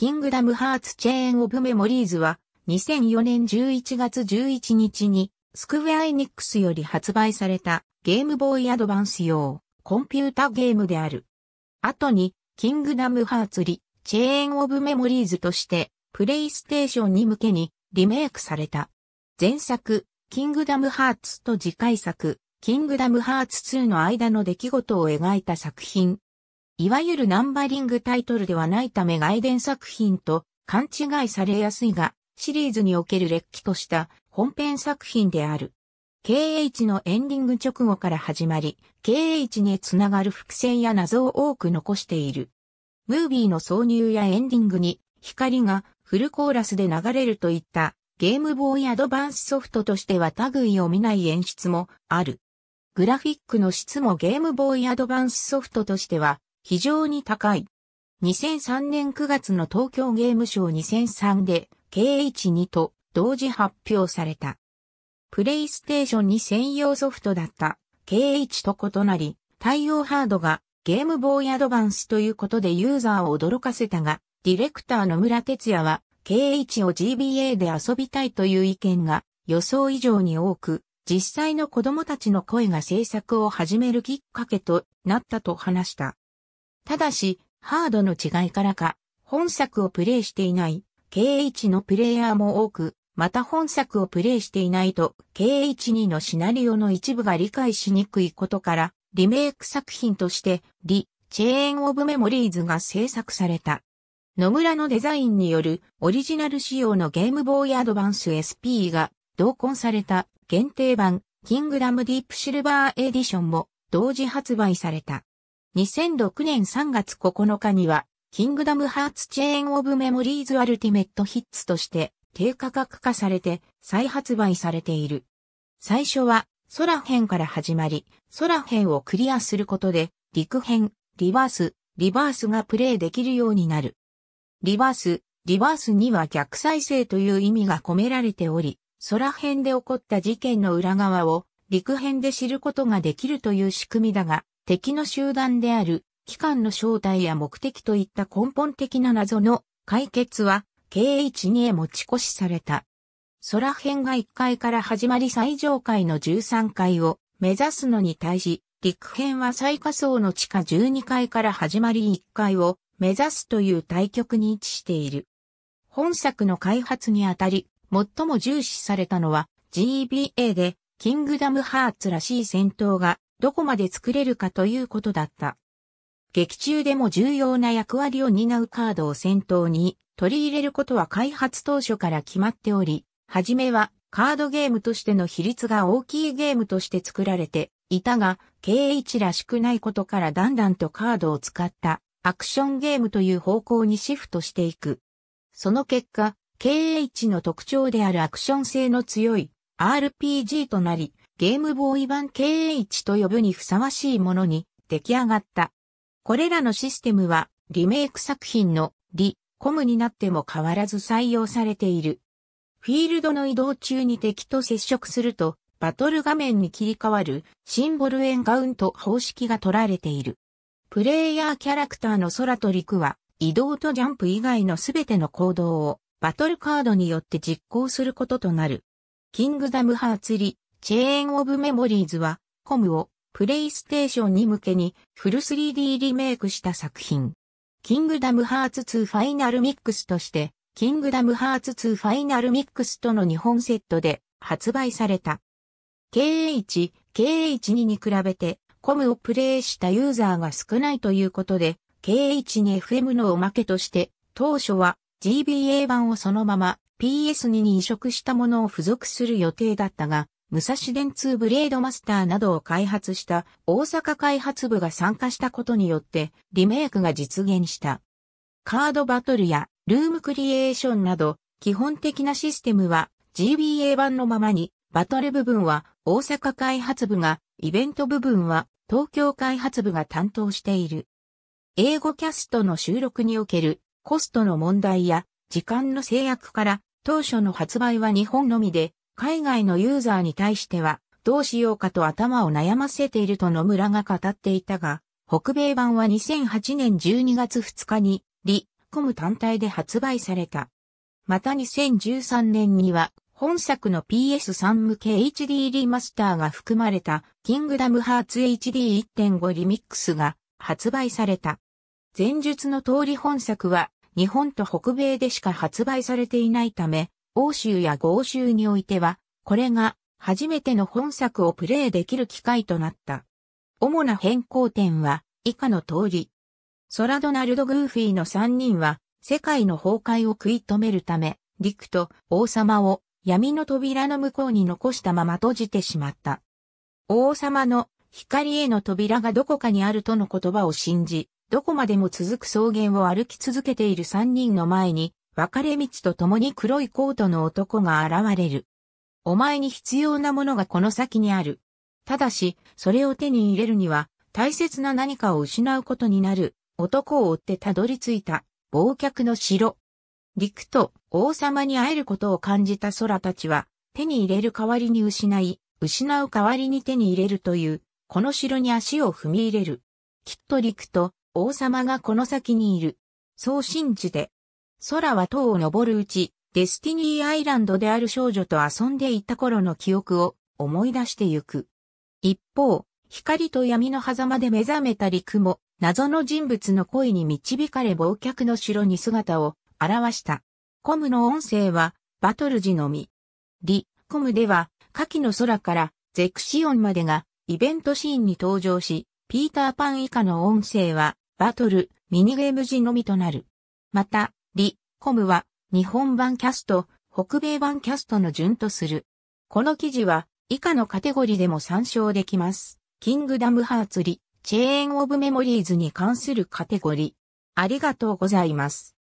キングダムハーツチェーンオブメモリーズは2004年11月11日にスクウェアエニックスより発売されたゲームボーイアドバンス用コンピュータゲームである。後にキングダムハーツリチェーンオブメモリーズとしてプレイステーションに向けにリメイクされた。前作キングダムハーツと次回作キングダムハーツ2の間の出来事を描いた作品いわゆるナンバリングタイトルではないため外伝作品と勘違いされやすいが、シリーズにおける劣気とした本編作品である。KH のエンディング直後から始まり、KH につながる伏線や謎を多く残している。ムービーの挿入やエンディングに光がフルコーラスで流れるといったゲームボーイアドバンスソフトとしては類を見ない演出もある。グラフィックの質もゲームボーイアドバンスソフトとしては非常に高い。2003年9月の東京ゲームショー2003で KH2 と同時発表された。プレイステーションに専用ソフトだった KH と異なり、対応ハードがゲームボーイアドバンスということでユーザーを驚かせたが、ディレクターの村哲也は KH を GBA で遊びたいという意見が予想以上に多く、実際の子供たちの声が制作を始めるきっかけとなったと話した。ただし、ハードの違いからか、本作をプレイしていない、KH のプレイヤーも多く、また本作をプレイしていないと、KH2 のシナリオの一部が理解しにくいことから、リメイク作品として、リ・チェーン・オブ・メモリーズが制作された。野村のデザインによるオリジナル仕様のゲームボーイアドバンス SP が同梱された限定版キングダムディープシルバーエディションも同時発売された。2006年3月9日には、キングダムハーツチェーンオブメモリーズアルティメットヒッツとして低価格化されて再発売されている。最初は空編から始まり、空編をクリアすることで陸編、リバース、リバースがプレイできるようになる。リバース、リバースには逆再生という意味が込められており、空編で起こった事件の裏側を陸編で知ることができるという仕組みだが、敵の集団である、機関の正体や目的といった根本的な謎の解決は、KH2 へ持ち越しされた。空編が1階から始まり最上階の13階を目指すのに対し、陸編は最下層の地下12階から始まり1階を目指すという対局に位置している。本作の開発にあたり、最も重視されたのは GBA で、キングダムハーツらしい戦闘がどこまで作れるかということだった。劇中でも重要な役割を担うカードを先頭に取り入れることは開発当初から決まっており、はじめはカードゲームとしての比率が大きいゲームとして作られていたが、経 h らしくないことからだんだんとカードを使ったアクションゲームという方向にシフトしていく。その結果、経営値の特徴であるアクション性の強い RPG となり、ゲームボーイ版 KH と呼ぶにふさわしいものに出来上がった。これらのシステムはリメイク作品のリコムになっても変わらず採用されている。フィールドの移動中に敵と接触するとバトル画面に切り替わるシンボルエンカウント方式が取られている。プレイヤーキャラクターの空と陸は移動とジャンプ以外のすべての行動をバトルカードによって実行することとなる。キングダムハーツリチェーンオブメモリーズは、コムをプレイステーションに向けにフル 3D リメイクした作品。キングダムハーツ2ファイナルミックスとして、キングダムハーツ2ファイナルミックスとの日本セットで発売された。KH、KH2 に比べて、コムをプレイしたユーザーが少ないということで、KH2FM のおまけとして、当初は GBA 版をそのまま PS2 に移植したものを付属する予定だったが、武蔵電通ブレードマスターなどを開発した大阪開発部が参加したことによってリメイクが実現した。カードバトルやルームクリエーションなど基本的なシステムは GBA 版のままにバトル部分は大阪開発部がイベント部分は東京開発部が担当している。英語キャストの収録におけるコストの問題や時間の制約から当初の発売は日本のみで海外のユーザーに対しては、どうしようかと頭を悩ませていると野村が語っていたが、北米版は2008年12月2日に、リコム単体で発売された。また2013年には、本作の PS3 向け HD リマスターが含まれた、キングダムハーツ HD1.5 リミックスが発売された。前述の通り本作は、日本と北米でしか発売されていないため、欧州や豪州においては、これが初めての本作をプレイできる機会となった。主な変更点は以下の通り。ソラドナルド・グーフィーの3人は世界の崩壊を食い止めるため、陸と王様を闇の扉の向こうに残したまま閉じてしまった。王様の光への扉がどこかにあるとの言葉を信じ、どこまでも続く草原を歩き続けている3人の前に別れ道と共に黒いコートの男が現れる。お前に必要なものがこの先にある。ただし、それを手に入れるには、大切な何かを失うことになる、男を追ってたどり着いた、忘却の城。陸と王様に会えることを感じた空たちは、手に入れる代わりに失い、失う代わりに手に入れるという、この城に足を踏み入れる。きっと陸と王様がこの先にいる。そう信じて、空は塔を登るうち、デスティニーアイランドである少女と遊んでいた頃の記憶を思い出してゆく。一方、光と闇の狭間で目覚めた陸も、謎の人物の恋に導かれ忘却の城に姿を現した。コムの音声は、バトル時のみ。リ、コムでは、下記の空から、ゼクシオンまでが、イベントシーンに登場し、ピーターパン以下の音声は、バトル、ミニゲーム時のみとなる。また、コムは日本版キャスト、北米版キャストの順とする。この記事は以下のカテゴリでも参照できます。キングダムハーツリ、チェーンオブメモリーズに関するカテゴリ。ありがとうございます。